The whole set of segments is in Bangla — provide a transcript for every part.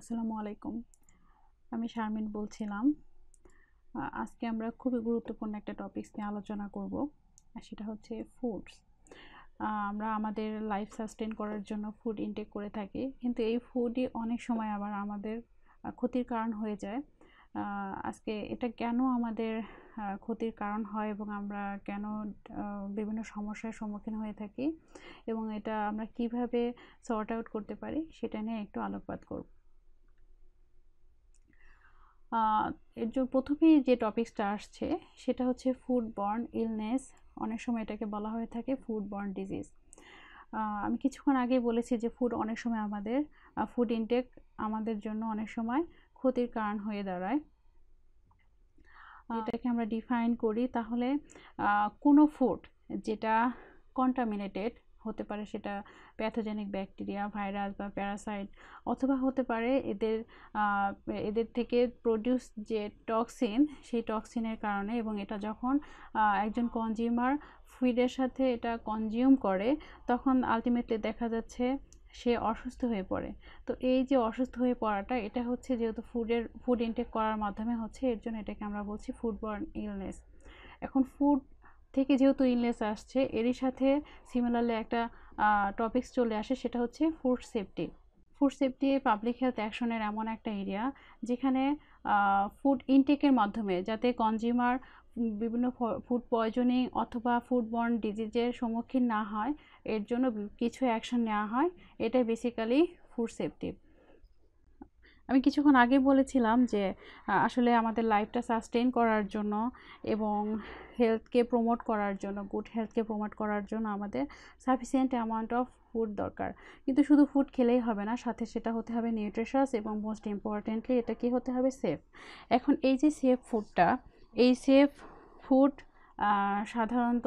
আসসালামু আলাইকুম আমি শারমিন বলছিলাম আজকে আমরা খুবই গুরুত্বপূর্ণ একটা টপিকস নিয়ে আলোচনা করব আর সেটা হচ্ছে ফুডস আমরা আমাদের লাইফ সাস্টেন করার জন্য ফুড ইনটেক করে থাকি কিন্তু এই ফুডই অনেক সময় আবার আমাদের ক্ষতির কারণ হয়ে যায় আজকে এটা কেন আমাদের ক্ষতির কারণ হয় এবং আমরা কেন বিভিন্ন সমস্যার সম্মুখীন হয়ে থাকি এবং এটা আমরা কিভাবে সর্ট আউট করতে পারি সেটা নিয়ে একটু আলোকপাত করব এর জন্য প্রথমেই যে টপিকসটা আসছে সেটা হচ্ছে ফুড বর্ন ইলনেস অনেক সময় এটাকে বলা হয়ে থাকে ফুড বর্ন ডিজিজ আমি কিছুক্ষণ আগে বলেছি যে ফুড অনেক সময় আমাদের ফুড ইনটেক আমাদের জন্য অনেক সময় ক্ষতির কারণ হয়ে দাঁড়ায় এটাকে আমরা ডিফাইন করি তাহলে কোনো ফুড যেটা কন্টামিনেটেড হতে পারে সেটা প্যাথোজেনিক ব্যাকটেরিয়া ভাইরাস বা প্যারাসাইট অথবা হতে পারে এদের এদের থেকে প্রডিউস যে টক্সিন সেই টক্সিনের কারণে এবং এটা যখন একজন কনজিউমার ফুডের সাথে এটা কনজিউম করে তখন আলটিমেটলি দেখা যাচ্ছে সে অসুস্থ হয়ে পড়ে তো এই যে অসুস্থ হয়ে পড়াটা এটা হচ্ছে যেহেতু ফুডের ফুড ইনটেক করার মাধ্যমে হচ্ছে এর জন্য এটাকে আমরা বলছি ফুডবর্ন ইলনেস এখন ফুড থেকে যেহেতু ইনলেস আসছে এরই সাথে সিমিলারলি একটা টপিক্স চলে আসে সেটা হচ্ছে food safety food safety public health অ্যাকশনের এমন একটা এরিয়া যেখানে ফুড ইনটেকের মাধ্যমে যাতে কনজিউমার বিভিন্ন ফুড পয়জনিং অথবা ফুডবর্ন ডিজিজের সম্মুখীন না হয় এর জন্য কিছু অ্যাকশন নেওয়া হয় এটাই বেসিক্যালি ফুড সেফটি আমি কিছুক্ষণ আগে বলেছিলাম যে আসলে আমাদের লাইফটা সাস্টেন করার জন্য এবং হেলথকে প্রমোট করার জন্য গুড হেলথকে প্রমোট করার জন্য আমাদের সাফিসিয়েন্ট অ্যামাউন্ট অফ ফুড দরকার কিন্তু শুধু ফুড খেলেই হবে না সাথে সেটা হতে হবে নিউট্রিশাস এবং মোস্ট ইম্পর্টেন্টলি এটা কি হতে হবে সেফ এখন এই যে সেফ ফুডটা এই সেফ ফুড সাধারণত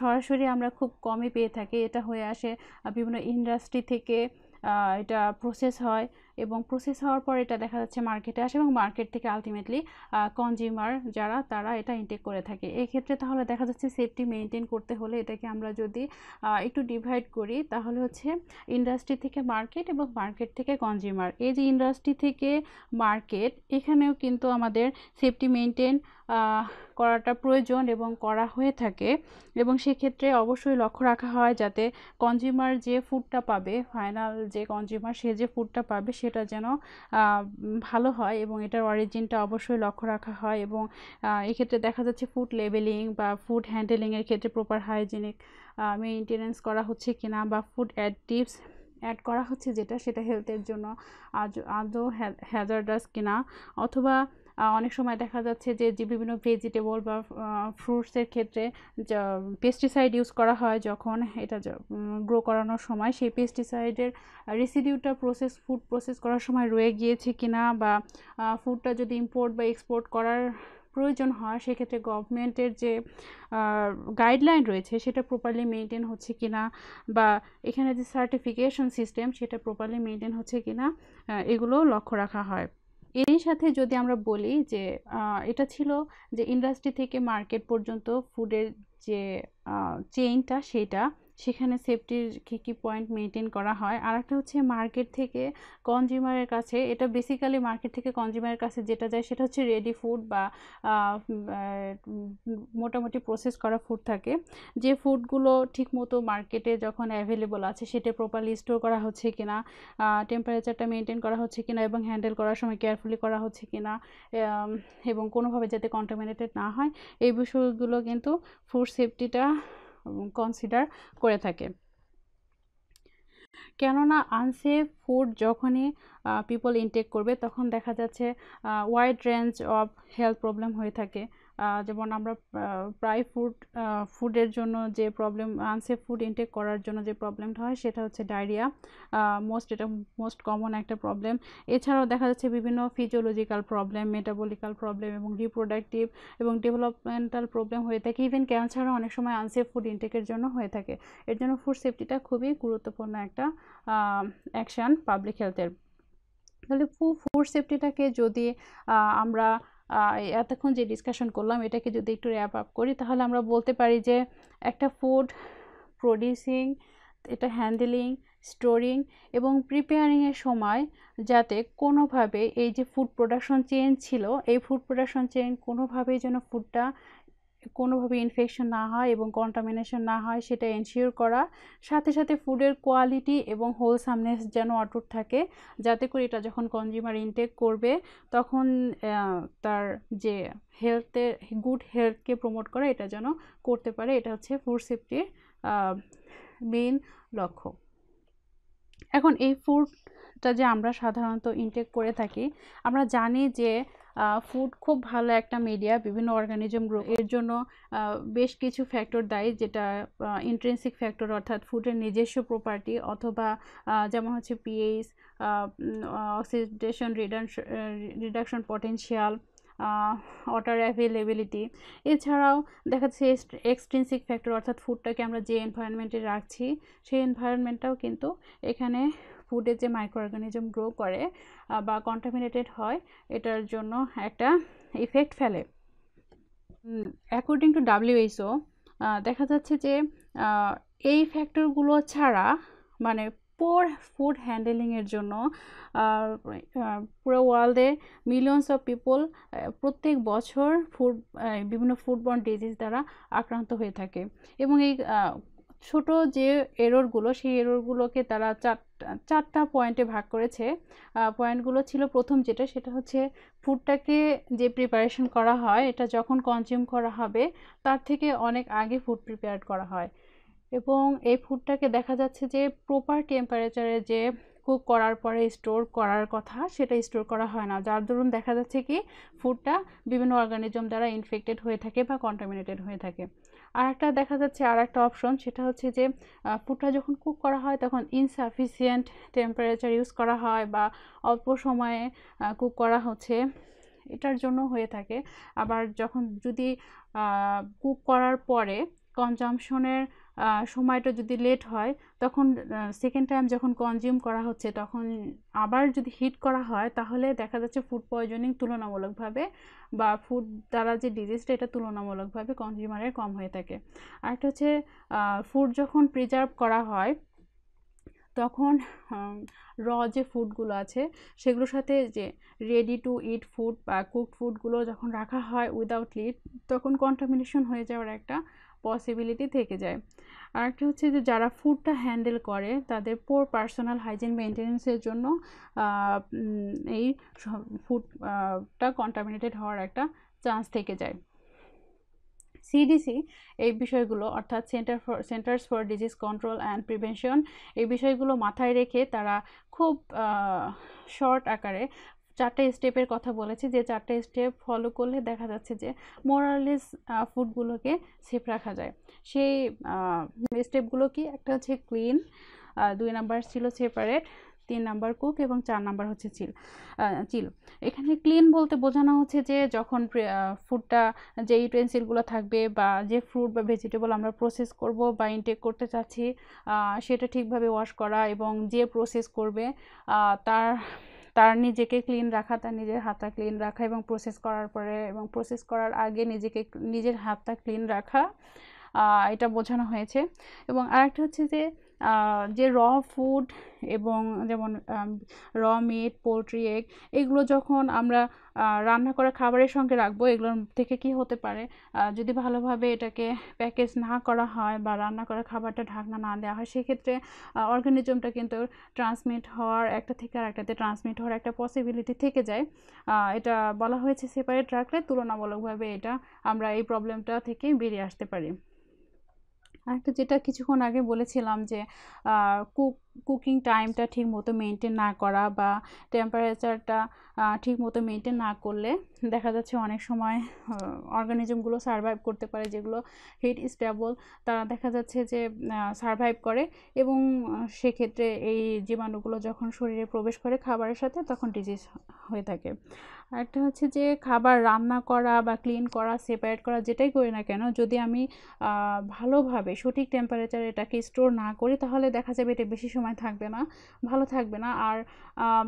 সরাসরি আমরা খুব কমই পেয়ে থাকি এটা হয়ে আসে বিভিন্ন ইন্ডাস্ট্রি থেকে এটা প্রসেস হয় এবং প্রসেস হওয়ার পর এটা দেখা যাচ্ছে মার্কেটে আসে এবং মার্কেট থেকে আলটিমেটলি কনজিউমার যারা তারা এটা ইনটেক করে থাকে এক্ষেত্রে তাহলে দেখা যাচ্ছে সেফটি মেনটেন করতে হলে এটাকে আমরা যদি একটু ডিভাইড করি তাহলে হচ্ছে ইন্ডাস্ট্রি থেকে মার্কেট এবং মার্কেট থেকে কনজিউমার এই যে ইন্ডাস্ট্রি থেকে মার্কেট এখানেও কিন্তু আমাদের সেফটি মেনটেন করাটা প্রয়োজন এবং করা হয়ে থাকে এবং সেক্ষেত্রে অবশ্যই লক্ষ্য রাখা হয় যাতে কনজিউমার যে ফুডটা পাবে ফাইনাল যে কনজিউমার সে যে ফুডটা পাবে সেটা যেন ভালো হয় এবং এটার অরিজিনটা অবশ্যই লক্ষ্য রাখা হয় এবং এক্ষেত্রে দেখা যাচ্ছে ফুড লেবেলিং বা ফুড হ্যান্ডেলিংয়ের ক্ষেত্রে প্রপার হাইজিনিক মেনটেনেন্স করা হচ্ছে কিনা বা ফুড অ্যাড টিপস অ্যাড করা হচ্ছে যেটা সেটা হেলথের জন্য আজ আদৌ হ্যাজার্ডাস কিনা অথবা অনেক সময় দেখা যাচ্ছে যে যে বিভিন্ন ভেজিটেবল বা ফ্রুটসের ক্ষেত্রে পেস্টিসাইড ইউজ করা হয় যখন এটা গ্রো করানোর সময় সেই পেস্টিসাইডের রেসিডিউটা প্রসেস ফুড প্রসেস করার সময় রয়ে গিয়েছে কিনা বা ফুডটা যদি ইম্পোর্ট বা এক্সপোর্ট করার প্রয়োজন হয় সেক্ষেত্রে গভর্নমেন্টের যে গাইডলাইন রয়েছে সেটা প্রপারলি মেনটেন হচ্ছে কি না বা এখানে যে সার্টিফিকেশন সিস্টেম সেটা প্রপারলি মেনটেন হচ্ছে কি না এগুলো লক্ষ্য রাখা হয় এরই সাথে যদি আমরা বলি যে এটা ছিল যে ইন্ডাস্ট্রি থেকে মার্কেট পর্যন্ত ফুডের যে চেইনটা সেটা সেখানে সেফটির কী কী পয়েন্ট মেনটেন করা হয় আর একটা হচ্ছে মার্কেট থেকে কনজিউমারের কাছে এটা বেসিক্যালি মার্কেট থেকে কনজিউমারের কাছে যেটা যায় সেটা হচ্ছে রেডি ফুড বা মোটামুটি প্রসেস করা ফুড থাকে যে ফুডগুলো ঠিকমতো মার্কেটে যখন অ্যাভেলেবল আছে সেটা প্রপারলি স্টোর করা হচ্ছে কি না টেম্পারেচারটা মেনটেন করা হচ্ছে কি না এবং হ্যান্ডেল করার সময় কেয়ারফুলি করা হচ্ছে কি না এবং কোনোভাবে যাতে কন্টামিনেটেড না হয় এই বিষয়গুলো কিন্তু ফুড সেফটিটা কনসিডার করে থাকে কেননা আনসেফ ফুড যখনই পিপল ইনটেক করবে তখন দেখা যাচ্ছে wide range of health problem হয়ে থাকে যেমন আমরা প্রায় ফুড ফুডের জন্য যে প্রবলেম আনসেফ ফুড ইনটেক করার জন্য যে প্রবলেমটা হয় সেটা হচ্ছে ডায়রিয়া মোস্ট এটা মোস্ট কমন একটা প্রবলেম এছাড়াও দেখা যাচ্ছে বিভিন্ন ফিজিওলজিক্যাল প্রবলেম মেটাবলিক্যাল প্রবলেম এবং রিপ্রোডাক্টিভ এবং ডেভেলপমেন্টাল প্রবলেম হয়ে থাকে ইভেন ক্যান্সারও অনেক সময় আনসেফ ফুড ইনটেকের জন্য হয়ে থাকে এর জন্য ফুড সেফটিটা খুবই গুরুত্বপূর্ণ একটা অ্যাকশান পাবলিক হেলথের তাহলে ফুড সেফটিটাকে যদি আমরা এতক্ষণ যে ডিসকাশন করলাম এটাকে যদি একটু র্যাপ আপ করি তাহলে আমরা বলতে পারি যে একটা ফুড প্রডিউসিং এটা হ্যান্ডেলিং স্টোরিং এবং প্রিপেয়ারিংয়ের সময় যাতে কোনোভাবে এই যে ফুড প্রোডাকশন চেন ছিল এই ফুড প্রোডাকশন চেন কোনোভাবেই যেন ফুডটা কোনোভাবে ইনফেকশন না হয় এবং কন্টামিনেশন না হয় সেটা এনশিওর করা সাথে সাথে ফুডের কোয়ালিটি এবং হোলসামনেস যেন অটুট থাকে যাতে করে এটা যখন কনজিউমার ইনটেক করবে তখন তার যে হেলথে গুড হেলথকে প্রমোট করা এটা যেন করতে পারে এটা হচ্ছে ফুড সেফটির মেইন লক্ষ্য এখন এই ফুডটা যে আমরা সাধারণত ইনটেক করে থাকি আমরা জানি যে ফুড খুব ভালো একটা মিডিয়া বিভিন্ন অর্গানিজম গ্রো এর জন্য বেশ কিছু ফ্যাক্টর দায়ী যেটা ইন্ট্রেন্সিক ফ্যাক্টর অর্থাৎ ফুডের নিজস্ব প্রপার্টি অথবা যেমন হচ্ছে pH oxidation reduction potential water availability এছাড়াও দেখা যাচ্ছে এক্সট্রিনসিক ফ্যাক্টর অর্থাৎ ফুডটাকে আমরা যে এনভায়রনমেন্টে রাখছি সেই এনভায়রনমেন্টটাও কিন্তু এখানে ফুডে যে মাইক্রো অর্গানিজম গ্রো করে বা কন্টামিনেটেড হয় এটার জন্য একটা ইফেক্ট ফেলে অ্যাকর্ডিং টু ডাব্লিউএইচও দেখা যাচ্ছে যে এই ফ্যাক্টরগুলো ছাড়া মানে পোর ফুড হ্যান্ডেলিংয়ের জন্য পুরো ওয়ার্ল্ডে মিলিয়নস অফ পিপল প্রত্যেক বছর ফুড বিভিন্ন ফুডবর্ন ডিজিজ দ্বারা আক্রান্ত হয়ে থাকে এবং এই ছোট যে এররগুলো সেই এররগুলোকে তারা চারটা চারটা পয়েন্টে ভাগ করেছে পয়েন্টগুলো ছিল প্রথম যেটা সেটা হচ্ছে ফুডটাকে যে প্রিপারেশন করা হয় এটা যখন কনজিউম করা হবে তার থেকে অনেক আগে ফুড প্রিপেয়ার করা হয় এবং এই ফুডটাকে দেখা যাচ্ছে যে প্রপার টেম্পারেচারে যে কুক করার পরে স্টোর করার কথা সেটা স্টোর করা হয় না যার দরুন দেখা যাচ্ছে কি ফুডটা বিভিন্ন অর্গানিজম দ্বারা ইনফেক্টেড হয়ে থাকে বা কন্টামিনেটেড হয়ে থাকে আর একটা দেখা যাচ্ছে আর একটা অপশন সেটা হচ্ছে যে ফুডটা যখন কুক করা হয় তখন ইনসাফিসিয়েন্ট টেম্পারেচার ইউজ করা হয় বা অল্প সময়ে কুক করা হচ্ছে এটার জন্য হয়ে থাকে আবার যখন যদি কুক করার পরে কনজামশনের সময়টা যদি লেট হয় তখন সেকেন্ড টাইম যখন কনজিউম করা হচ্ছে তখন আবার যদি হিট করা হয় তাহলে দেখা যাচ্ছে ফুড পয়জনিং তুলনামূলকভাবে বা ফুড দ্বারা যে ডিজিজটা এটা তুলনামূলকভাবে কনজিউমারের কম হয়ে থাকে আরেকটা হচ্ছে ফুড যখন প্রিজার্ভ করা হয় তখন র যে ফুডগুলো আছে সেগুলোর সাথে যে রেডি টু ইট ফুড বা কুকড ফুডগুলো যখন রাখা হয় উইদাউট লিড তখন কন্টামিনেশন হয়ে যাওয়ার একটা পসিবিলিটি থেকে যায় আরেকটি হচ্ছে যে যারা ফুডটা হ্যান্ডেল করে তাদের পোর পার্সোনাল হাইজিন মেনটেন্সের জন্য এই ফুডটা কন্টামিনেটেড হওয়ার একটা চান্স থেকে যায় সিডিসি এই বিষয়গুলো অর্থাৎ center for centers for disease control and prevention এই বিষয়গুলো মাথায় রেখে তারা খুব শর্ট আকারে চারটে স্টেপের কথা বলেছি যে চারটে স্টেপ ফলো করলে দেখা যাচ্ছে যে মোরালেস ফুডগুলোকে সেফ রাখা যায় সেই স্টেপগুলো কি একটা হচ্ছে ক্লিন দুই নাম্বার ছিল সেপারেট তিন নাম্বার কুক এবং চার নাম্বার হচ্ছে চিল চিল এখানে ক্লিন বলতে বোঝানো হচ্ছে যে যখন ফুডটা যে ইউটেন্সিলগুলো থাকবে বা যে ফ্রুট বা ভেজিটেবল আমরা প্রসেস করব বা ইনটেক করতে চাচ্ছি সেটা ঠিকভাবে ওয়াশ করা এবং যে প্রসেস করবে তার তার নিজেকে ক্লিন রাখা তার নিজের হাতটা ক্লিন রাখা এবং প্রসেস করার পরে এবং প্রসেস করার আগে নিজেকে নিজের হাতটা ক্লিন রাখা এটা বোঝানো হয়েছে এবং আরেকটা হচ্ছে যে যে র ফুড এবং যেমন র মিট পোলট্রি এগ এগুলো যখন আমরা রান্না করা খাবারের সঙ্গে রাখবো এগুলোর থেকে কি হতে পারে যদি ভালোভাবে এটাকে প্যাকেজ না করা হয় বা রান্না করা খাবারটা ঢাকনা না দেওয়া হয় সেক্ষেত্রে অর্গানিজমটা কিন্তু ট্রান্সমিট হওয়ার একটা থেকে আর একটাতে ট্রান্সমিট হওয়ার একটা পসিবিলিটি থেকে যায় এটা বলা হয়েছে সেপারেট রাখলে তুলনামূলকভাবে এটা আমরা এই প্রবলেমটা থেকে বেরিয়ে আসতে পারি আরেকটা যেটা কিছুক্ষণ আগে বলেছিলাম যে কুক কুকিং টাইমটা ঠিক মতো মেনটেন না করা বা টেম্পারেচারটা ঠিক মতো মেনটেন না করলে দেখা যাচ্ছে অনেক সময় অর্গানিজমগুলো সারভাইভ করতে পারে যেগুলো হিট স্টেবল তারা দেখা যাচ্ছে যে সারভাইভ করে এবং সেক্ষেত্রে এই জীবাণুগুলো যখন শরীরে প্রবেশ করে খাবারের সাথে তখন ডিজিজ হয়ে থাকে একটা হচ্ছে যে খাবার রান্না করা বা ক্লিন করা সেপারেট করা যেটাই করি না কেন যদি আমি ভালোভাবে সঠিক টেম্পারেচার এটাকে স্টোর না করি তাহলে দেখা যাবে এটা বেশি সময় থাকবে না ভালো থাকবে না আর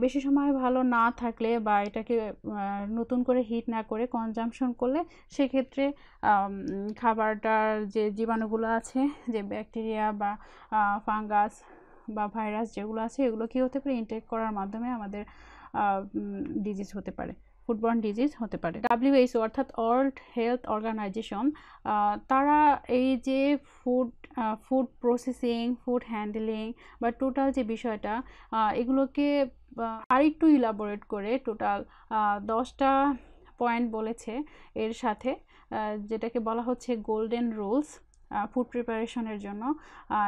বেশি সময় ভালো না থাকলে বা এটাকে নতুন করে হিট না করে কনজামশন করলে সেক্ষেত্রে খাবারটার যে জীবাণুগুলো আছে যে ব্যাকটেরিয়া বা ফাঙ্গাস বা ভাইরাস যেগুলো আছে এগুলো কী হতে পারে ইনটেক করার মাধ্যমে আমাদের ডিজিজ হতে পারে ফুডবর্ন ডিজিজ হতে পারে ডাব্লিউএইচও অর্থাৎ ওয়ার্ল্ড হেলথ অর্গানাইজেশন তারা এই যে food food processing food handling বা টোটাল যে বিষয়টা এগুলোকে আরেকটু ইলাবোরেট করে টোটাল দশটা পয়েন্ট বলেছে এর সাথে যেটাকে বলা হচ্ছে গোল্ডেন রুলস ফুড প্রিপারেশনের জন্য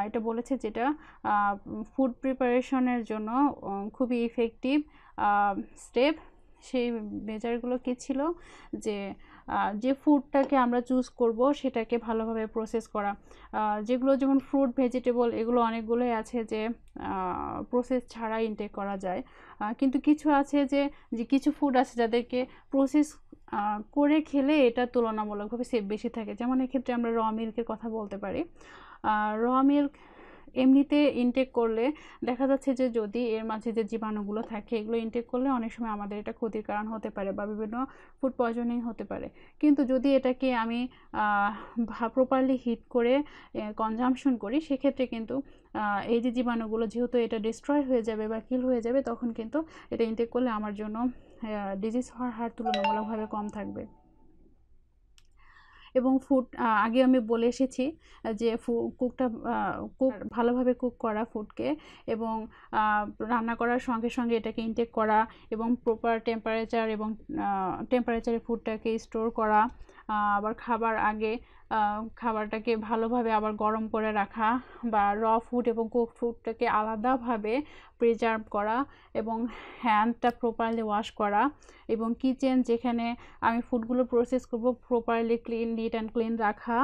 এটা বলেছে যেটা ফুড প্রিপারেশনের জন্য খুবই ইফেক্টিভ স্টেপ সেই মেজারগুলো কী ছিল যে যে ফুডটাকে আমরা চুজ করব সেটাকে ভালোভাবে প্রসেস করা যেগুলো যেমন ফ্রুট ভেজিটেবল এগুলো অনেকগুলোই আছে যে প্রসেস ছাড়া ইনটেক করা যায় কিন্তু কিছু আছে যে কিছু ফুড আছে যাদেরকে প্রসেস করে খেলে এটা তুলনামূলকভাবে সেফ বেশি থাকে যেমন এক্ষেত্রে আমরা র মিল্কের কথা বলতে পারি র মিল্ক এমনিতে ইনটেক করলে দেখা যাচ্ছে যে যদি এর মাঝে যে জীবাণুগুলো থাকে এগুলো ইনটেক করলে অনেক সময় আমাদের এটা ক্ষতির কারণ হতে পারে বা বিভিন্ন ফুড পয়জনিং হতে পারে কিন্তু যদি এটাকে আমি প্রপারলি হিট করে কনজামশন করি সেক্ষেত্রে কিন্তু এই যে জীবাণুগুলো যেহেতু এটা ডিস্ট্রয় হয়ে যাবে বা কিল হয়ে যাবে তখন কিন্তু এটা ইনটেক করলে আমার জন্য ডিজিজ হওয়ার হার তুলনামূলকভাবে কম থাকবে এবং ফুড আগে আমি বলে এসেছি যে ফু কুকটা কুক ভালোভাবে কুক করা ফুডকে এবং রান্না করার সঙ্গে সঙ্গে এটাকে ইনটেক করা এবং প্রপার টেম্পারেচার এবং টেম্পারেচারে ফুডটাকে স্টোর করা আবার খাবার আগে খাবারটাকে ভালোভাবে আবার গরম করে রাখা বা র ফুড এবং কুক ফুডটাকে আলাদাভাবে প্রিজার্ভ করা এবং হ্যান্ডটা প্রপারলি ওয়াশ করা এবং কিচেন যেখানে আমি ফুডগুলো প্রসেস করব properly clean neat and clean রাখা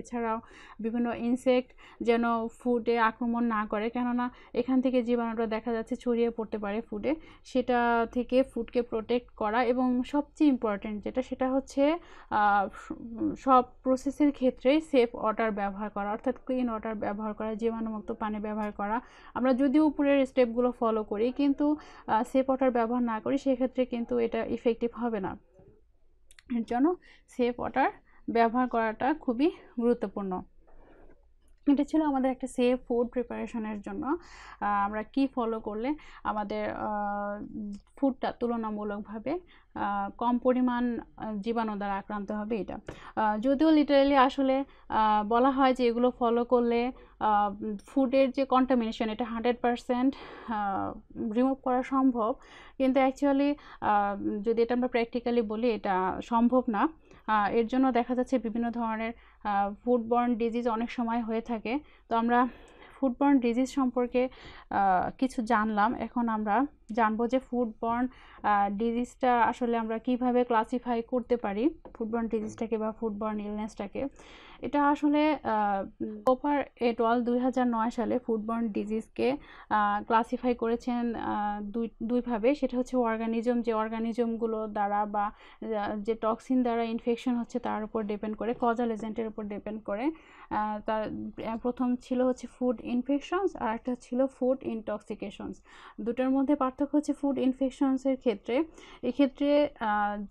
এছাড়াও বিভিন্ন ইনসেক্ট যেন ফুডে আক্রমণ না করে কেননা এখান থেকে জীবাণুটা দেখা যাচ্ছে ছড়িয়ে পড়তে পারে ফুডে সেটা থেকে ফুডকে প্রোটেক্ট করা এবং সবচেয়ে ইম্পর্টেন্ট যেটা সেটা হচ্ছে সব প্রসেসের ক্ষেত্রেই সেফ ওয়াটার ব্যবহার করা অর্থাৎ ক্লিন ওয়াটার ব্যবহার করা জীবাণুমুক্ত পানি ব্যবহার করা আমরা যদিও উপরের স্টেপগুলো ফলো করি কিন্তু সেফ ওয়াটার ব্যবহার না করি সেক্ষেত্রে কিন্তু এটা ইফেক্টিভ হবে না এর জন্য সেফ ওয়াটার ব্যবহার করাটা খুবই গুরুত্বপূর্ণ এটা ছিল আমাদের একটা সেফ ফুড প্রিপারেশনের জন্য আমরা কি ফলো করলে আমাদের ফুডটা তুলনামূলকভাবে কম পরিমাণ জীবাণু দ্বারা আক্রান্ত হবে এটা যদিও লিটারেলি আসলে বলা হয় যে এগুলো ফলো করলে ফুডের যে কন্টামিনেশন এটা হান্ড্রেড পারসেন্ট রিমুভ করা সম্ভব কিন্তু অ্যাকচুয়ালি যদি এটা আমরা প্র্যাকটিক্যালি বলি এটা সম্ভব না এর জন্য দেখা যাচ্ছে বিভিন্ন ধরনের ফুডবর্ন ডিজিজ অনেক সময় হয়ে থাকে তো আমরা ফুডবর্ন ডিজিজ সম্পর্কে কিছু জানলাম এখন আমরা জানবো যে ফুডবর্ন ডিজিজটা আসলে আমরা কিভাবে ক্লাসিফাই করতে পারি ফুডবর্ন ডিজিজটাকে বা ফুডবর্ন ইলনেসটাকে এটা আসলে কোপার এটওয়াল দুই হাজার নয় সালে ফুডবর্ন ডিজিজকে ক্লাসিফাই করেছেন দুই দুইভাবে সেটা হচ্ছে অর্গানিজম যে অর্গানিজমগুলো দ্বারা বা যে টক্সিন দ্বারা ইনফেকশন হচ্ছে তার উপর ডিপেন্ড করে কজাল এজেন্টের উপর ডিপেন্ড করে তার প্রথম ছিল হচ্ছে ফুড ইনফেকশনস আর একটা ছিল ফুড ইনটক্সিকেশনস দুটোর মধ্যে পার্থক্য হচ্ছে ফুড ইনফেকশনসের ক্ষেত্রে এক্ষেত্রে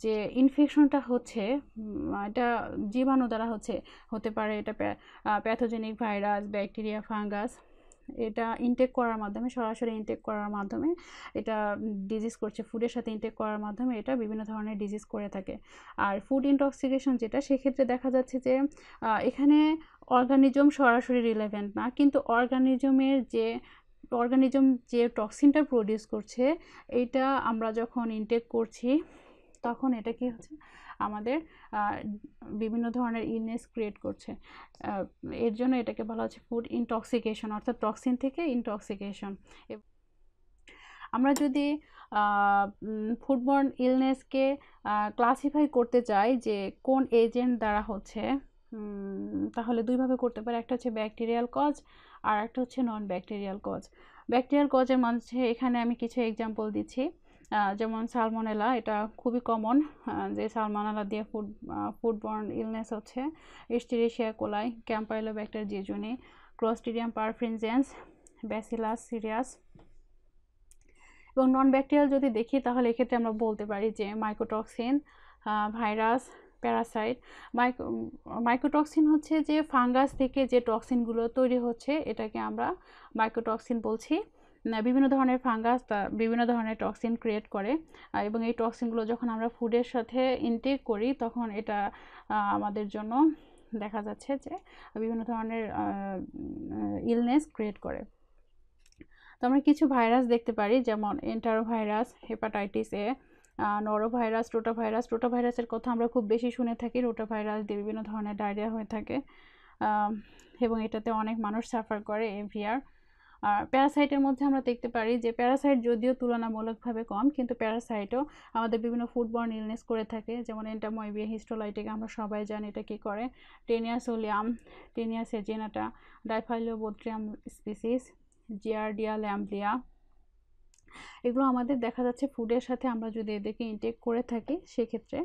যে ইনফেকশনটা হচ্ছে এটা জীবাণু দ্বারা হচ্ছে হতে পারে এটা প্যাথোজেনিক ভাইরাস ব্যাকটেরিয়া ফাঙ্গাস এটা ইনটেক করার মাধ্যমে সরাসরি ইনটেক করার মাধ্যমে এটা ডিজিজ করছে ফুডের সাথে ইনটেক করার মাধ্যমে এটা বিভিন্ন ধরনের ডিজিজ করে থাকে আর ফুড ইনটক্সিকেশন যেটা সেক্ষেত্রে দেখা যাচ্ছে যে এখানে অর্গানিজম সরাসরি রিলেভেন্ট না কিন্তু অর্গানিজমের যে অর্গানিজম যে টক্সিনটা প্রডিউস করছে এইটা আমরা যখন ইনটেক করছি তখন এটা কি হচ্ছে আমাদের বিভিন্ন ধরনের ইলনেস ক্রিয়েট করছে এর জন্য এটাকে বলা হচ্ছে ফুড ইনটক্সিকেশন অর্থাৎ টক্সিন থেকে ইনটক্সিকেশন আমরা যদি ফুডবর্ন ইলনেসকে ক্লাসিফাই করতে চাই যে কোন এজেন্ট দ্বারা হচ্ছে তাহলে দুইভাবে করতে পারে একটা হচ্ছে ব্যাকটেরিয়াল কজ আর একটা হচ্ছে নন ব্যাকটেরিয়াল কজ ব্যাকটেরিয়াল কজের মাঝে এখানে আমি কিছু এক্সাম্পল দিচ্ছি যেমন সালমোনেলা এটা খুবই কমন যে সালমোনেলা দিয়ে ফুড ফুডবর্ন ইলনেস হচ্ছে Escherichia coli Campylobacter jejuni Clostridium perfringens Bacillus cereus এবং নন ব্যাকটেরিয়াল যদি দেখি তাহলে এক্ষেত্রে আমরা বলতে পারি যে mycotoxin virus parasite micro mycotoxin হচ্ছে যে ফাঙ্গাস থেকে যে টক্সিনগুলো তৈরি হচ্ছে এটাকে আমরা মাইক্রোটক্সিন বলছি বিভিন্ন ধরনের ফাঙ্গাস বিভিন্ন ধরনের টক্সিন ক্রিয়েট করে এবং এই টক্সিনগুলো যখন আমরা ফুডের সাথে ইনটেক করি তখন এটা আমাদের জন্য দেখা যাচ্ছে যে বিভিন্ন ধরনের ইলনেস ক্রিয়েট করে তো আমরা কিছু ভাইরাস দেখতে পারি যেমন enterovirus hepatitis A norovirus rotavirus টোটাভাইরাসের কথা আমরা খুব বেশি শুনে থাকি রোটোভাইরাস দিয়ে বিভিন্ন ধরনের ডায়রিয়া হয়ে থাকে এবং এটাতে অনেক মানুষ সাফার করে এভিয়ার আর প্যারাসাইটের মধ্যে আমরা দেখতে পারি যে প্যারাসাইট যদিও তুলনামূলকভাবে কম কিন্তু প্যারাসাইটও আমাদের বিভিন্ন ফুটবর্ন ইলনেস করে থাকে যেমন এন্টামোইবিয়া হিস্টোলাইটিক আমরা সবাই জানি এটা কী করে Taenia Taenia saginata Taenia saginata Diphyllobothrium species Giardia lamblia এগুলো আমাদের দেখা যাচ্ছে ফুডের সাথে আমরা যদি এদেরকে ইনটেক করে থাকি সেক্ষেত্রে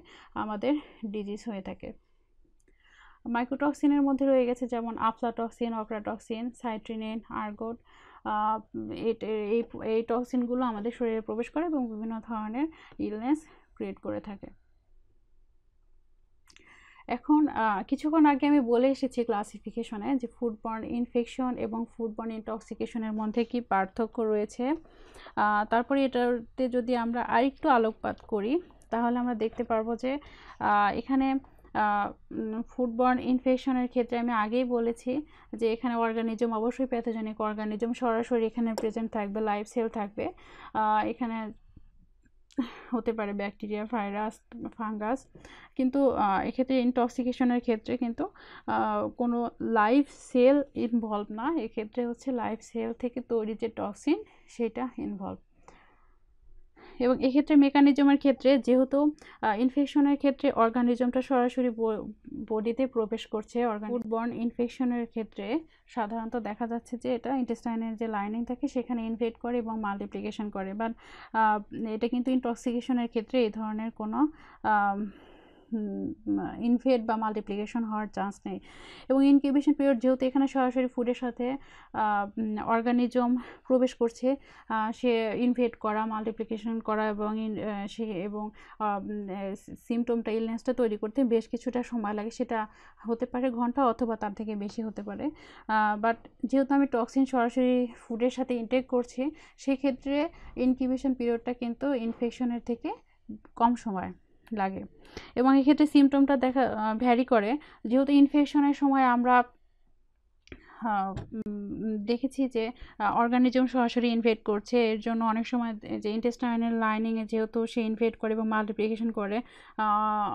আমাদের ডিজিজ হয়ে থাকে মাইক্রোটক্সিনের মধ্যে রয়ে গেছে যেমন আফলাটক্সিন অক্রাটক্সিন সাইট্রিনেন আর্গোড এই এই টক্সিনগুলো আমাদের শরীরে প্রবেশ করে এবং বিভিন্ন ধরনের ইলনেস ক্রিয়েট করে থাকে এখন কিছুক্ষণ আগে আমি বলে এসেছি ক্লাসিফিকেশনে যে ফুডবর্ন ইনফেকশন এবং ফুডবর্ন ইনটক্সিকেশনের মধ্যে কি পার্থক্য রয়েছে তারপরে এটাতে যদি আমরা আরেকটু আলোকপাত করি তাহলে আমরা দেখতে পারবো যে এখানে ফুডবর্ন ইনফেকশনের ক্ষেত্রে আমি আগেই বলেছি যে এখানে অর্গানিজম অবশ্যই প্যাথোজেনিক অর্গানিজম সরাসরি এখানে প্রেজেন্ট থাকবে লাইভ সেল থাকবে এখানে হতে পারে ব্যাকটেরিয়া ভাইরাস ফাঙ্গাস কিন্তু এক্ষেত্রে ইনটক্সিকেশনের ক্ষেত্রে কিন্তু কোনো লাইভ সেল ইনভলভ না এক্ষেত্রে হচ্ছে লাইফ সেল থেকে তৈরি যে টক্সিন সেটা ইনভলভ এবং এক্ষেত্রে মেকানিজমের ক্ষেত্রে যেহেতু ইনফেকশনের ক্ষেত্রে অর্গানিজমটা সরাসরি বডিতে প্রবেশ করছে বর্ন ইনফেকশনের ক্ষেত্রে সাধারণত দেখা যাচ্ছে যে এটা ইন্টেস্টাইনের যে লাইনিং থাকে সেখানে ইনভেট করে এবং মাল্টিপ্লিকেশন করে বাট এটা কিন্তু ইনটক্সিকেশনের ক্ষেত্রে এই ধরনের কোনো ইনফেট বা মাল্টিপ্লিকেশন হওয়ার চান্স নেই এবং ইনকিউবেশন পিরিয়ড যেহেতু এখানে সরাসরি ফুডের সাথে অর্গানিজম প্রবেশ করছে সে ইনফেট করা মাল্টিপ্লিকেশন করা এবং সে এবং সিমটমটা ইলনেসটা তৈরি করতে বেশ কিছুটা সময় লাগে সেটা হতে পারে ঘন্টা অথবা তার থেকে বেশি হতে পারে বাট যেহেতু আমি টক্সিন সরাসরি ফুডের সাথে ইনটেক করছি সেক্ষেত্রে ইনকিউবেশন পিরিয়ডটা কিন্তু ইনফেকশনের থেকে কম সময় লাগে এবং এক্ষেত্রে সিমটমটা দেখা ভ্যারি করে যেহেতু ইনফেকশনের সময় আমরা দেখেছি যে অর্গানিজম সরাসরি ইনভেট করছে এর জন্য অনেক সময় যে ইন্টেস্টাইনাল লাইনিংয়ে যেহেতু সে ইনভেট করে এবং মাল্টিপ্লিকেশন করে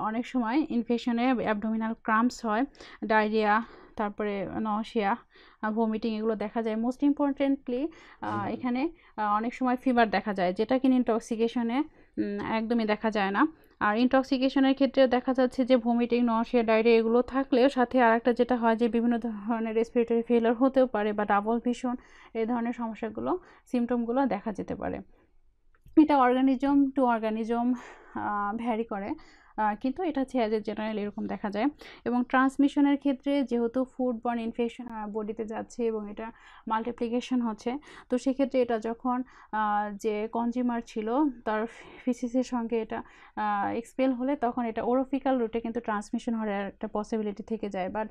অনেক সময় ইনফেকশনে অ্যাবডোমিনাল ক্রাম্পস হয় ডায়রিয়া তারপরে নশিয়া ভমিটিং এগুলো দেখা যায় মোস্ট ইম্পর্টেন্টলি এখানে অনেক সময় ফিভার দেখা যায় যেটা কিন্তু ইনটক্সিকেশনে একদমই দেখা যায় না আর ইনটক্সিকেশনের ক্ষেত্রে দেখা যাচ্ছে যে ভমিটিং নশিয়া ডায়রিয়া এগুলো থাকলেও সাথে আর একটা যেটা হয় যে বিভিন্ন ধরনের রেসপিরেটরি ফেলার হতেও পারে বা ডাবল ভীষণ এই ধরনের সমস্যাগুলো সিমটমগুলো দেখা যেতে পারে এটা অর্গানিজম টু অর্গানিজম ভ্যারি করে কিন্তু এটা হচ্ছে অ্যাজ এ জেনারেল এরকম দেখা যায় এবং ট্রান্সমিশনের ক্ষেত্রে যেহেতু ফুড বর্ন ইনফেকশন বডিতে যাচ্ছে এবং এটা মাল্টিপ্লিকেশন হচ্ছে তো সেক্ষেত্রে এটা যখন যে কনজিউমার ছিল তার ফিসিসের সঙ্গে এটা এক্সপেল হলে তখন এটা ওরোফিক্যাল রুটে কিন্তু ট্রান্সমিশন হওয়ার একটা পসিবিলিটি থেকে যায় বাট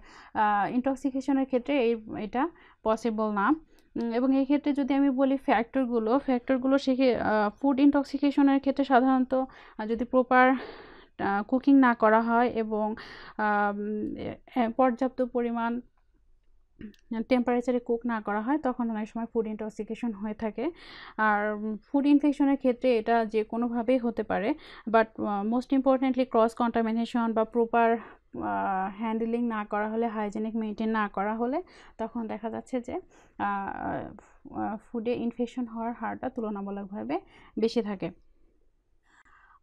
ইন্টক্সিকেশনের ক্ষেত্রে এই এটা পসিবল না এবং এই ক্ষেত্রে যদি আমি বলি ফ্যাক্টরগুলো ফ্যাক্টরগুলো সে ফুড ইনটক্সিকেশনের ক্ষেত্রে সাধারণত যদি প্রপার কুকিং না করা হয় এবং পর্যাপ্ত পরিমাণ টেম্পারেচারে কুক না করা হয় তখন অনেক সময় ফুড ইনটক্সিকেশন হয়ে থাকে আর ফুড ইনফেকশনের ক্ষেত্রে এটা যে কোনোভাবেই হতে পারে but most importantly cross contamination বা প্রপার হ্যান্ডেলিং না করা হলে হাইজেনিক মেনটেন না করা হলে তখন দেখা যাচ্ছে যে ফুডে ইনফেকশন হওয়ার হারটা তুলনামূলকভাবে বেশি থাকে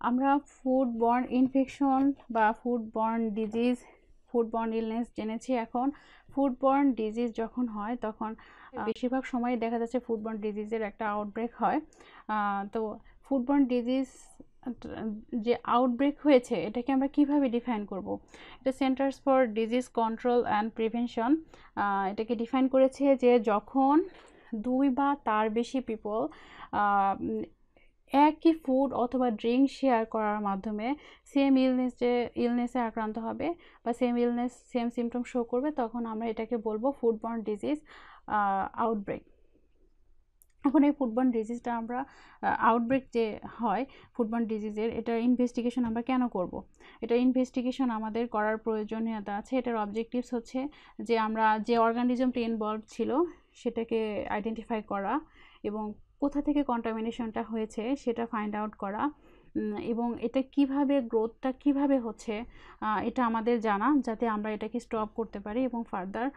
আমরা ফুড বর্ন ইনফেকশন বা food borne disease food borne illness জেনেছি এখন ফুড বর্ন ডিজিজ যখন হয় তখন বেশিরভাগ সময় দেখা যাচ্ছে ফুড বর্ন ডিজিজের একটা আউটব্রেক হয় তো ফুড বর্ন ডিজিজ যে আউটব্রেক হয়েছে এটাকে আমরা কিভাবে ডিফাইন করব এটা centers for disease control and prevention এটাকে ডিফাইন করেছে যে যখন দুই বা তার বেশি পিপল একই ফুড অথবা ড্রিঙ্ক শেয়ার করার মাধ্যমে সেম ইলনেস যে ইলনেসে আক্রান্ত হবে বা same illness same symptom show করবে তখন আমরা এটাকে বলবো ফুডবর্ন ডিজিজ আউটব্রেক এখন এই ফুটবন ডিজিজটা আমরা আউটব্রেক যে হয় ফুটবন ডিজিজের এটা ইনভেস্টিগেশন আমরা কেন করব। এটা ইনভেস্টিগেশন আমাদের করার প্রয়োজনীয়তা আছে এটার অবজেক্টিভস হচ্ছে যে আমরা যে অর্গানিজমটি ইনভলভ ছিল সেটাকে আইডেন্টিফাই করা এবং কোথা থেকে কন্টামিনেশনটা হয়েছে সেটা ফাইন্ড আউট করা এবং এটা কিভাবে গ্রোথটা কিভাবে হচ্ছে এটা আমাদের জানা যাতে আমরা এটাকে স্টপ করতে পারি এবং ফার্দার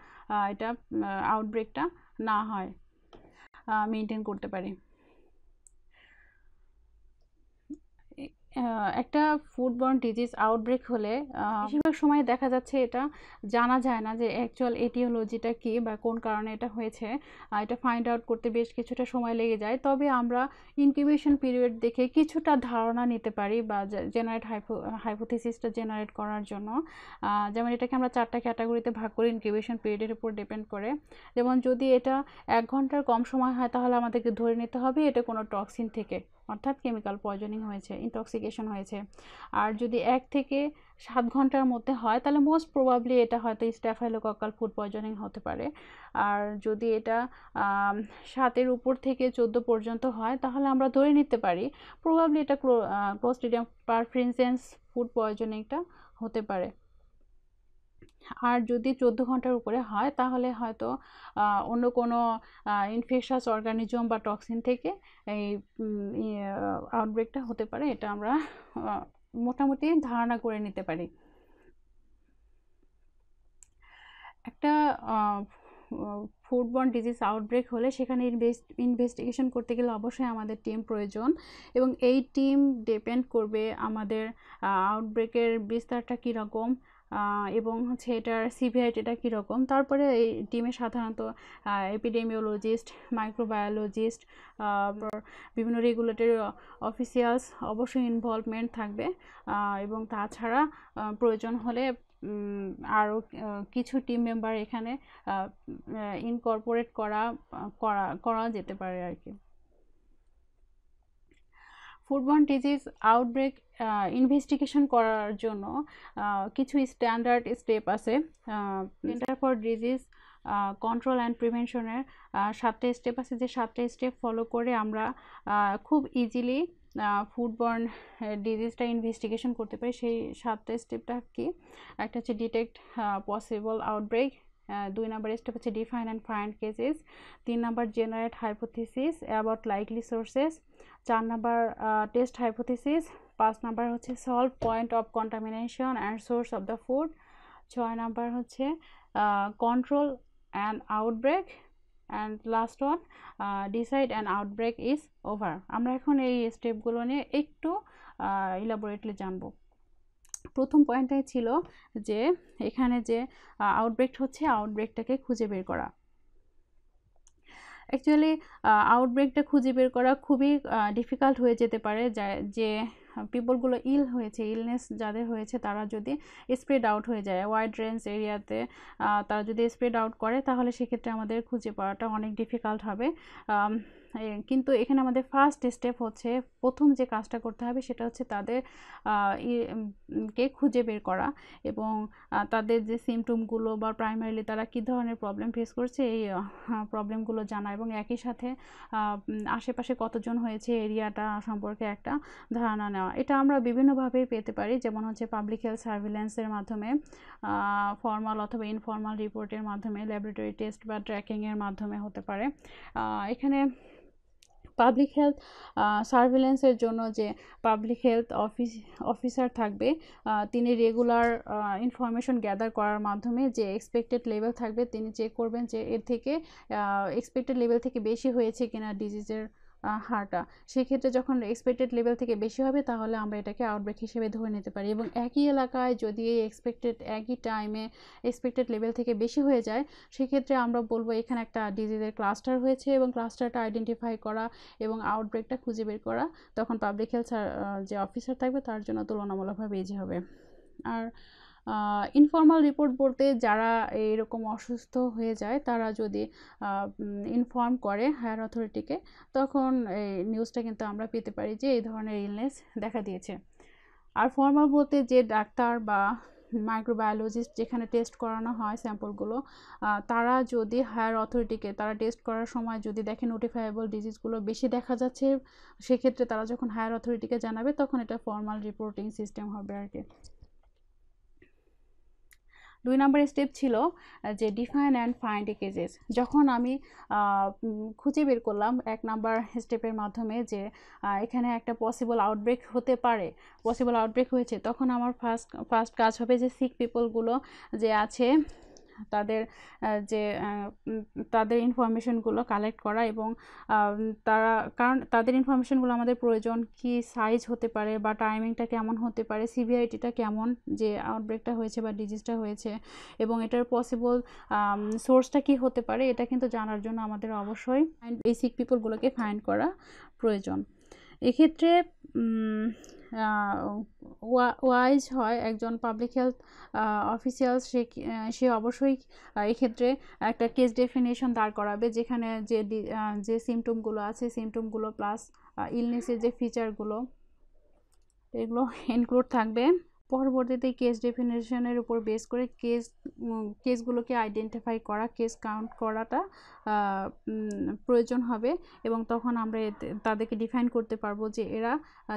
এটা আউটব্রেকটা না হয় মেনটেন করতে পারি একটা ফুডবর্ন ডিজিজ আউটব্রেক হলে বেশিরভাগ সময় দেখা যাচ্ছে এটা জানা যায় না যে অ্যাকচুয়াল এটিওলজিটা কি বা কোন কারণে এটা হয়েছে এটা ফাইন্ড আউট করতে বেশ কিছুটা সময় লেগে যায় তবে আমরা ইনকিউবেশন পিরিয়ড দেখে কিছুটা ধারণা নিতে পারি বা জেনারেট হাইপো হাইপোথিসিসটা জেনারেট করার জন্য যেমন এটাকে আমরা চারটা ক্যাটাগরিতে ভাগ করি ইনকিউবেশন পিরিয়ডের উপর ডিপেন্ড করে যেমন যদি এটা এক ঘন্টার কম সময় হয় তাহলে আমাদেরকে ধরে নিতে হবে এটা কোনো টক্সিন থেকে অর্থাৎ কেমিক্যাল পয়জনিং হয়েছে ইনটক্সিকেশন হয়েছে আর যদি এক থেকে সাত ঘন্টার মধ্যে হয় তাহলে মোস্ট প্রবাবলি এটা হয়তো স্ট্যাফাইলোকাল ফুড পয়জনিং হতে পারে আর যদি এটা সাতের উপর থেকে চোদ্দ পর্যন্ত হয় তাহলে আমরা ধরে নিতে পারি প্রবাবলি এটা ক্লো ক্লোস্টিডিয়াম পারফ্রিন্সেন্স ফুড পয়জনিংটা হতে পারে আর যদি চোদ্দো ঘন্টার উপরে হয় তাহলে হয়তো অন্য কোনো ইনফেকশাস অর্গানিজম বা টক্সিন থেকে এই আউটব্রেকটা ইয়ে, হতে পারে এটা আমরা মোটামুটি ধারণা করে নিতে পারি একটা ফুডবর্ন ডিজিজ আউটব্রেক হলে সেখানে ইনভেস্ট ইনভেস্টিগেশন করতে গেলে অবশ্যই আমাদের টিম প্রয়োজন এবং এই টিম ডিপেন্ড করবে আমাদের আউটব্রেকের বিস্তারটা কীরকম এবং হচ্ছে এটার সিভিআইটিটা কীরকম তারপরে এই টিমে সাধারণত এপিডেমিওলজিস্ট মাইক্রোবায়োলজিস্ট বিভিন্ন রেগুলেটরি অফিসিয়ালস অবশ্যই ইনভলভমেন্ট থাকবে এবং তাছাড়া প্রয়োজন হলে আরও কিছু টিম মেম্বার এখানে ইনকর্পোরেট করা করা করা যেতে পারে আর কি ফুডবন ডিজিজ আউটব্রেক ইনভেস্টিগেশন করার জন্য uh, কিছু স্ট্যান্ডার্ড স্টেপ আছে center for disease control and প্রিভেনশনের সাতটা স্টেপ আছে যে সাতটা স্টেপ ফলো করে আমরা uh, খুব ইজিলি ফুডবর্ন ডিজিজটা ইনভেস্টিগেশন করতে পারি সেই সাতটা স্টেপটা কি একটা হচ্ছে ডিটেক্ট পসিবল আউটব্রেক দুই নাম্বার স্টেপ হচ্ছে ডিফাইন অ্যান্ড ফাইন্ড কেসেস তিন number generate hypothesis about likely sources চার নাম্বার টেস্ট হাইপোথিসিস পাঁচ নাম্বার হচ্ছে solve point of contamination and source of the food ছয় নাম্বার হচ্ছে control and outbreak and last one decide and outbreak is over আমরা এখন এই স্টেপগুলো নিয়ে একটু ইলাবোরেটলি জানবো প্রথম পয়েন্টটাই ছিল যে এখানে যে আউটব্রেক হচ্ছে আউটব্রেকটাকে খুঁজে বের করা অ্যাকচুয়ালি আউটব্রেকটা খুঁজে বের করা খুবই ডিফিকাল্ট হয়ে যেতে পারে যে পিপলগুলো ইল হয়েছে ইলনেস যাদের হয়েছে তারা যদি স্প্রেড আউট হয়ে যায় ওয়াইড রেঞ্জ এরিয়াতে তারা যদি স্প্রেড আউট করে তাহলে সেক্ষেত্রে আমাদের খুঁজে পাওয়াটা অনেক ডিফিকাল্ট হবে কিন্তু এখানে আমাদের ফার্স্ট স্টেপ হচ্ছে প্রথম যে কাজটা করতে হবে সেটা হচ্ছে তাদের কে খুঁজে বের করা এবং তাদের যে সিমটমগুলো বা প্রাইমারিলি তারা কী ধরনের প্রবলেম ফেস করছে এই প্রবলেমগুলো জানা এবং একই সাথে আশেপাশে কতজন হয়েছে এরিয়াটা সম্পর্কে একটা ধারণা নেওয়া এটা আমরা বিভিন্নভাবেই পেতে পারি যেমন হচ্ছে পাবলিক হেলথ সার্ভিলেন্সের মাধ্যমে ফর্মাল অথবা ইনফর্মাল রিপোর্টের মাধ্যমে ল্যাবরেটরি টেস্ট বা ট্র্যাকিংয়ের মাধ্যমে হতে পারে এখানে পাবলিক হেলথ সার্ভিলেন্সের জন্য যে পাবলিক হেলথ অফিস অফিসার থাকবে তিনি রেগুলার ইনফরমেশন গ্যাদার করার মাধ্যমে যে এক্সপেক্টেড লেভেল থাকবে তিনি চেক করবেন যে এর থেকে এক্সপেক্টেড লেভেল থেকে বেশি হয়েছে কিনা ডিজিজের হারটা সেক্ষেত্রে যখন এক্সপেক্টেড লেভেল থেকে বেশি হবে তাহলে আমরা এটাকে আউটব্রেক হিসেবে ধরে নিতে পারি এবং একই এলাকায় যদি এই এক্সপেক্টেড একই টাইমে এক্সপেক্টেড লেভেল থেকে বেশি হয়ে যায় সেক্ষেত্রে আমরা বলবো এখানে একটা ডিজিজের ক্লাস্টার হয়েছে এবং ক্লাস্টারটা আইডেন্টিফাই করা এবং আউটব্রেকটা খুঁজে বের করা তখন পাবলিক হেলথ যে অফিসার থাকবে তার জন্য তুলনামূলকভাবে ইজি হবে আর ইনফর্মাল রিপোর্ট বলতে যারা এরকম অসুস্থ হয়ে যায় তারা যদি ইনফর্ম করে হায়ার অথরিটিকে তখন এই নিউজটা কিন্তু আমরা পেতে পারি যে এই ধরনের ইলনেস দেখা দিয়েছে আর ফর্মাল বলতে যে ডাক্তার বা মাইক্রোবায়োলজিস্ট যেখানে টেস্ট করানো হয় স্যাম্পলগুলো তারা যদি হায়ার অথরিটিকে তারা টেস্ট করার সময় যদি দেখে নোটিফাইবল ডিজিজগুলো বেশি দেখা যাচ্ছে সেক্ষেত্রে তারা যখন হায়ার অথরিটিকে জানাবে তখন এটা ফর্মাল রিপোর্টিং সিস্টেম হবে আর কি দুই নম্বরের স্টেপ ছিল যে ডিফাইন অ্যান্ড ফাইন্ড কেজেস যখন আমি খুঁজে বের করলাম এক নাম্বার স্টেপের মাধ্যমে যে এখানে একটা পসিবল আউটব্রেক হতে পারে পসিবল আউটব্রেক হয়েছে তখন আমার ফার্স্ট ফার্স্ট কাজ হবে যে সিক পিপলগুলো যে আছে তাদের যে তাদের ইনফরমেশনগুলো কালেক্ট করা এবং তারা কারণ তাদের ইনফরমেশনগুলো আমাদের প্রয়োজন কি সাইজ হতে পারে বা টাইমিংটা কেমন হতে পারে সিভিআইটিটা কেমন যে আউটব্রেকটা হয়েছে বা ডিজিজটা হয়েছে এবং এটার পসিবল সোর্সটা কি হতে পারে এটা কিন্তু জানার জন্য আমাদের অবশ্যই এই সিক পিপলগুলোকে ফাইন্ড করা প্রয়োজন এক্ষেত্রে ওয়াইজ হয় একজন পাবলিক হেলথ অফিসিয়াল সে সে অবশ্যই এক্ষেত্রে একটা কেস ডেফিনেশন দাঁড় করাবে যেখানে যে যে সিমটমগুলো আছে সিমটমগুলো প্লাস ইলনেসের যে ফিচারগুলো এগুলো ইনক্লুড থাকবে পরবর্তীতে কেস ডেফিনেশনের উপর বেস করে কেস কেসগুলোকে আইডেন্টিফাই করা কেস কাউন্ট করাটা প্রয়োজন হবে এবং তখন আমরা তাদেরকে ডিফাইন করতে পারবো যে এরা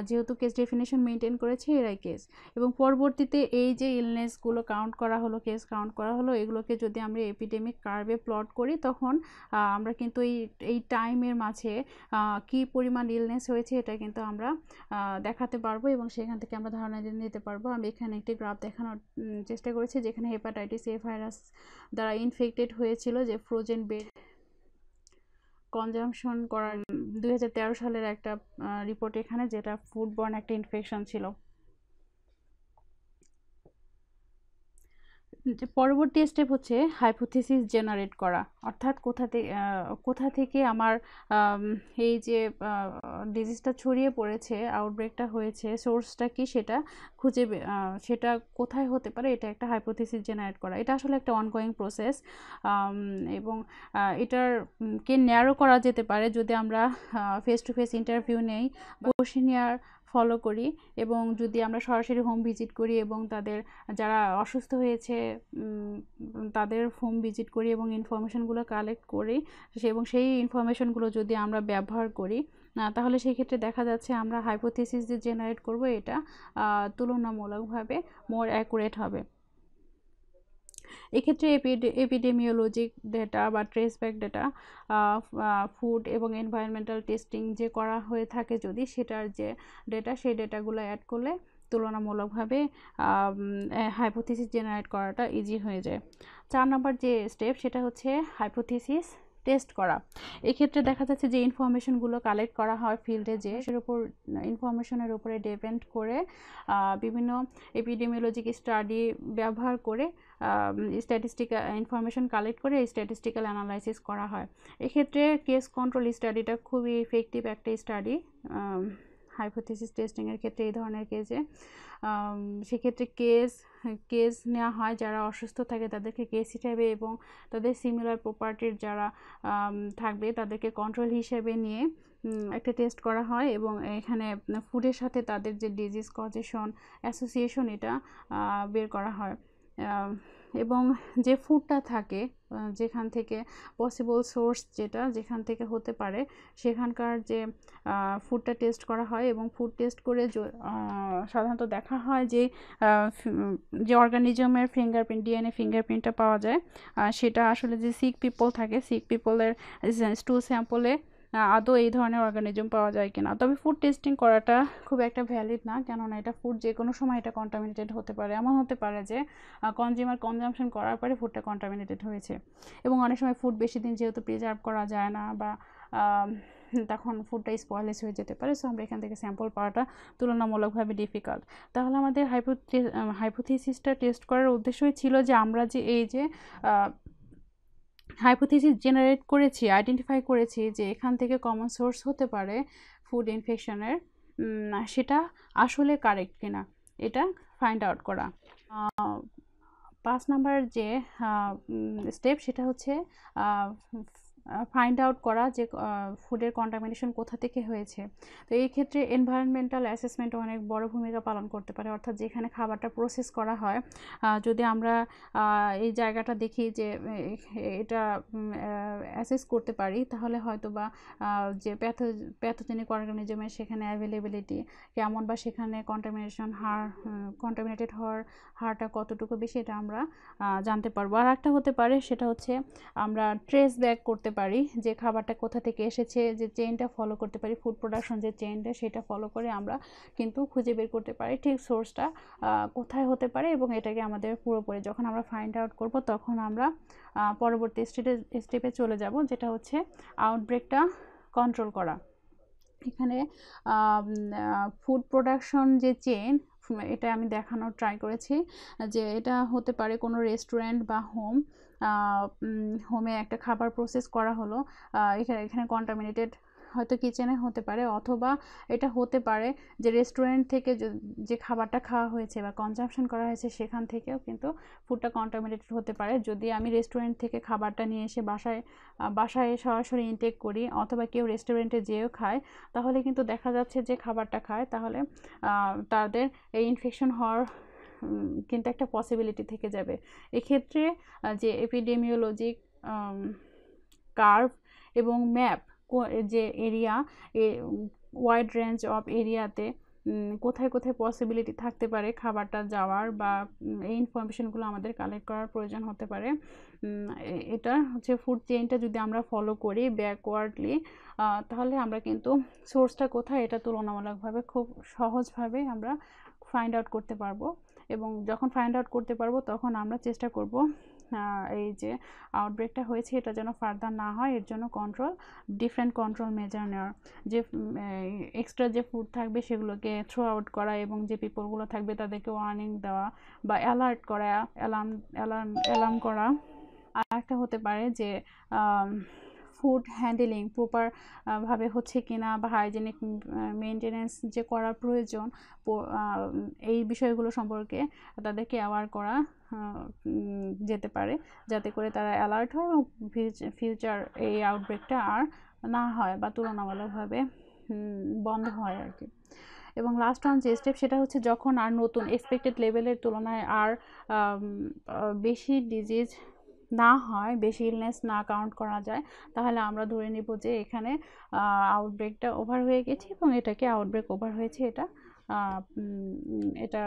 যেহেতু কেস ডেফিনেশন মেনটেন করেছে এরাই কেস এবং পরবর্তীতে এই যে ইলনেসগুলো কাউন্ট করা হলো কেস কাউন্ট করা হলো এগুলোকে যদি আমরা এপিডেমিক কার্ভে প্লট করি তখন আমরা কিন্তু এই এই টাইমের মাঝে কি পরিমাণ ইলনেস হয়েছে এটা কিন্তু আমরা দেখাতে পারবো এবং সেখান থেকে আমরা ধারণা নিতে পারবো আমি এখানে একটি গ্রাফ দেখানোর চেষ্টা করেছি যেখানে হেপাটাইটিস এ ভাইরাস দ্বারা ইনফেক্টেড হয়েছিল যে ফ্রোজেন বেড কনজামশন করার দু সালের একটা রিপোর্ট এখানে যেটা ফুডবর্ন একটা ইনফেকশন ছিল পরবর্তী স্টেপ হচ্ছে হাইপোথিসিস জেনারেট করা অর্থাৎ কোথা থেকে কোথা থেকে আমার এই যে ডিজিজটা ছড়িয়ে পড়েছে আউটব্রেকটা হয়েছে সোর্সটা কি সেটা খুঁজে সেটা কোথায় হতে পারে এটা একটা হাইপোথিসিস জেনারেট করা এটা আসলে একটা অনগোয়িং প্রসেস এবং এটার কে ন্যারো করা যেতে পারে যদি আমরা ফেস টু ফেস ইন্টারভিউ নেই বসে নেওয়ার ফলো করি এবং যদি আমরা সরাসরি হোম ভিজিট করি এবং তাদের যারা অসুস্থ হয়েছে তাদের হোম ভিজিট করি এবং ইনফরমেশানগুলো কালেক্ট করি এবং সেই ইনফরমেশনগুলো যদি আমরা ব্যবহার করি তাহলে সেই ক্ষেত্রে দেখা যাচ্ছে আমরা হাইপোথিসিস যে জেনারেট করব এটা তুলনামূলকভাবে মোর অ্যাকুরেট হবে এক্ষেত্রে এপিডেমিওলজিক ডেটা বা ট্রেসব্যাক ডেটা ফুড এবং এনভায়রনমেন্টাল টেস্টিং যে করা হয়ে থাকে যদি সেটার যে ডেটা সেই ডেটাগুলো অ্যাড করলে তুলনামূলকভাবে হাইপোথিসিস জেনারেট করাটা ইজি হয়ে যায় চার নম্বর যে স্টেপ সেটা হচ্ছে হাইপোথিসিস টেস্ট করা এক্ষেত্রে দেখা যাচ্ছে যে ইনফরমেশনগুলো কালেক্ট করা হয় ফিল্ডে যে সের উপর ইনফরমেশনের উপরে ডিপেন্ড করে বিভিন্ন এপিডেমিওলজিক স্টাডি ব্যবহার করে স্ট্যাটিস্টিক্যাল ইনফরমেশন কালেক্ট করে স্ট্যাটিস্টিক্যাল অ্যানালাইসিস করা হয় এক্ষেত্রে কেস কন্ট্রোল স্টাডিটা খুবই ইফেক্টিভ একটা স্টাডি হাইপোথিসিস টেস্টিংয়ের ক্ষেত্রে এই ধরনের কেসে সেক্ষেত্রে কেস কেস নেওয়া হয় যারা অসুস্থ থাকে তাদেরকে কেস হিসাবে এবং তাদের সিমিলার প্রপার্টির যারা থাকবে তাদেরকে কন্ট্রোল হিসেবে নিয়ে একটা টেস্ট করা হয় এবং এখানে ফুডের সাথে তাদের যে ডিজিজ কজেশন অ্যাসোসিয়েশন এটা বের করা হয় এবং যে ফুডটা থাকে যেখান থেকে পসিবল সোর্স যেটা যেখান থেকে হতে পারে সেখানকার যে ফুডটা টেস্ট করা হয় এবং ফুড টেস্ট করে সাধারণত দেখা হয় যে যে অর্গানিজমের ফিঙ্গারপ্রিন্ট ডিএনএ ফিঙ্গারপ্রিন্টটা পাওয়া যায় সেটা আসলে যে সিক পিপল থাকে সিক পিপলের টু স্যাম্পলে আদৌ এই ধরনের অর্গানিজম পাওয়া যায় কিনা তবে ফুড টেস্টিং করাটা খুব একটা ভ্যালিড না কেননা এটা ফুড যে কোনো সময় এটা কন্টামিনেটেড হতে পারে এমন হতে পারে যে কনজিউমার কনজামশন করার পরে ফুডটা কন্টামিনেটেড হয়েছে এবং অনেক সময় ফুড বেশি দিন যেহেতু প্রিজার্ভ করা যায় না বা তখন ফুডটা স্পয়লেস হয়ে যেতে পারে সো আমরা এখান থেকে স্যাম্পল পাওয়াটা তুলনামূলকভাবে ডিফিকাল্ট তাহলে আমাদের হাইপোথিসিসটা টেস্ট করার উদ্দেশ্যই ছিল যে আমরা যে এই যে হাইপোথিসিস জেনারেট করেছি আইডেন্টিফাই করেছি যে এখান থেকে কমন সোর্স হতে পারে ফুড ইনফেকশনের সেটা আসলে কারেক্ট কিনা এটা ফাইন্ড আউট করা পাঁচ নাম্বার যে স্টেপ সেটা হচ্ছে ফাইন্ড আউট করা যে ফুডের কন্টামিনেশন কোথা থেকে হয়েছে তো এই ক্ষেত্রে এনভায়রনমেন্টাল অ্যাসেসমেন্ট অনেক বড় ভূমিকা পালন করতে পারে অর্থাৎ যেখানে খাবারটা প্রসেস করা হয় যদি আমরা এই জায়গাটা দেখি যে এটা অ্যাসেস করতে পারি তাহলে হয়তো বা যে প্যাথো প্যাথোজেনিক অর্গানিজমের সেখানে অ্যাভেলেবিলিটি কেমন বা সেখানে কন্টামিনেশন হার কন্টামিনেটেড হওয়ার হারটা কতটুকু বেশি এটা আমরা জানতে পারবো আর একটা হতে পারে সেটা হচ্ছে আমরা ট্রেস ব্যাক করতে পারি যে খাবারটা কোথা থেকে এসেছে যে চেইনটা ফলো করতে পারি ফুড প্রোডাকশন যে চেইনটা সেটা ফলো করে আমরা কিন্তু খুঁজে বের করতে পারি ঠিক সোর্সটা কোথায় হতে পারে এবং এটাকে আমাদের পুরোপুরি যখন আমরা ফাইন্ড আউট করব তখন আমরা পরবর্তী স্টেপে স্টেপে চলে যাব যেটা হচ্ছে আউটব্রেকটা কন্ট্রোল করা এখানে ফুড প্রোডাকশন যে চেন এটা আমি দেখানোর ট্রাই করেছি যে এটা হতে পারে কোনো রেস্টুরেন্ট বা হোম হোমে একটা খাবার প্রসেস করা হলো এখানে এখানে কন্টামিনেটেড হয়তো কিচেনে হতে পারে অথবা এটা হতে পারে যে রেস্টুরেন্ট থেকে যে খাবারটা খাওয়া হয়েছে বা কনজাম্পশন করা হয়েছে সেখান থেকেও কিন্তু ফুডটা কন্টামিনেটেড হতে পারে যদি আমি রেস্টুরেন্ট থেকে খাবারটা নিয়ে এসে বাসায় বাসায় সরাসরি ইনটেক করি অথবা কেউ রেস্টুরেন্টে যেয়েও খায় তাহলে কিন্তু দেখা যাচ্ছে যে খাবারটা খায় তাহলে তাদের এই ইনফেকশন হওয়ার কিন্তু একটা পসিবিলিটি থেকে যাবে এক্ষেত্রে যে এপিডেমিওলজিক কার্ভ এবং ম্যাপ যে এরিয়া ওয়াইড রেঞ্জ অফ এরিয়াতে কোথায় কোথায় পসিবিলিটি থাকতে পারে খাবারটা যাওয়ার বা এই ইনফরমেশনগুলো আমাদের কালেক্ট করার প্রয়োজন হতে পারে এটা হচ্ছে ফুড চেইনটা যদি আমরা ফলো করি ব্যাকওয়ার্ডলি তাহলে আমরা কিন্তু সোর্সটা কোথায় এটা তুলনামূলকভাবে খুব সহজভাবে আমরা ফাইন্ড আউট করতে পারবো এবং যখন ফাইন্ড আউট করতে পারবো তখন আমরা চেষ্টা করব এই যে আউটব্রেকটা হয়েছে এটা যেন ফার্দার না হয় এর জন্য কন্ট্রোল ডিফারেন্ট কন্ট্রোল মেজার নেওয়ার যে এক্সট্রা যে ফুড থাকবে সেগুলোকে থ্রো আউট করা এবং যে পিপলগুলো থাকবে তাদেরকে ওয়ার্নিং দেওয়া বা অ্যালার্ট করা অ্যালার্ম অ্যালার্ম অ্যালার্ম করা আর একটা হতে পারে যে ফুড হ্যান্ডেলিং প্রপার ভাবে হচ্ছে কিনা বা হাইজেনিক মেনটেনেন্স যে করা প্রয়োজন এই বিষয়গুলো সম্পর্কে তাদেরকে অ্যাওয়ার করা যেতে পারে যাতে করে তারা অ্যালার্ট হয় এবং ফিউচার এই আউটব্রেকটা আর না হয় বা তুলনামূলকভাবে বন্ধ হয় আর কি এবং লাস্ট ওয়ান যে স্টেপ সেটা হচ্ছে যখন আর নতুন এক্সপেক্টেড লেভেলের তুলনায় আর বেশি ডিজিজ না হয় বেশি ইলনেস না কাউন্ট করা যায় তাহলে আমরা ধরে নিব যে এখানে আউটব্রেকটা ওভার হয়ে গেছে এবং এটাকে আউটব্রেক ওভার হয়েছে এটা এটা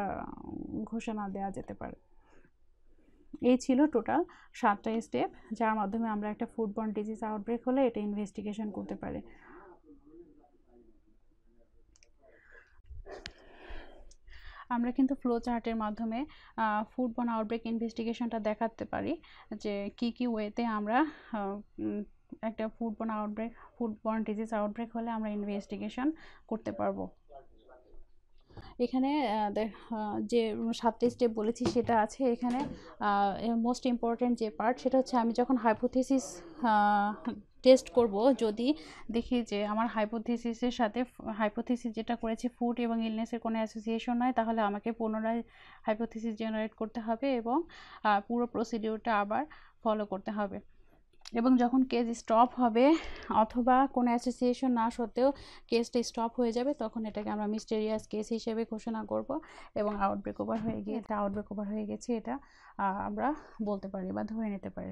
ঘোষণা দেওয়া যেতে পারে এই ছিল টোটাল সাতটা স্টেপ যার মাধ্যমে আমরা একটা ফুডবর্ন ডিজিজ আউটব্রেক হলে এটা ইনভেস্টিগেশন করতে পারে আমরা কিন্তু ফ্লো চার্টের মাধ্যমে ফুড বন আউটব্রেক ইনভেস্টিগেশনটা দেখাতে পারি যে কি কি ওয়েতে আমরা একটা foodborne outbreak foodborne disease outbreak হলে আমরা ইনভেস্টিগেশন করতে পারবো এখানে যে সাতটি স্টেপ বলেছি সেটা আছে এখানে মোস্ট ইম্পর্টেন্ট যে পার্ট সেটা হচ্ছে আমি যখন হাইপোথিসিস টেস্ট করব যদি দেখি যে আমার হাইপোথিসিসের সাথে হাইপোথিসিস যেটা করেছি ফুড এবং ইলনেসের কোনো অ্যাসোসিয়েশন নয় তাহলে আমাকে পুনরায় হাইপোথিসিস জেনারেট করতে হবে এবং পুরো প্রসিডিউরটা আবার ফলো করতে হবে এবং যখন কেস স্টপ হবে অথবা কোনো অ্যাসোসিয়েশন না সত্ত্বেও কেসটা স্টপ হয়ে যাবে তখন এটাকে আমরা মিস্টেরিয়াস কেস হিসেবে ঘোষণা করব এবং আউটব্রেক ওভার হয়ে গিয়ে এটা আউটব্রেক ওভার হয়ে গেছে এটা আমরা বলতে পারি বা ধরে নিতে পারি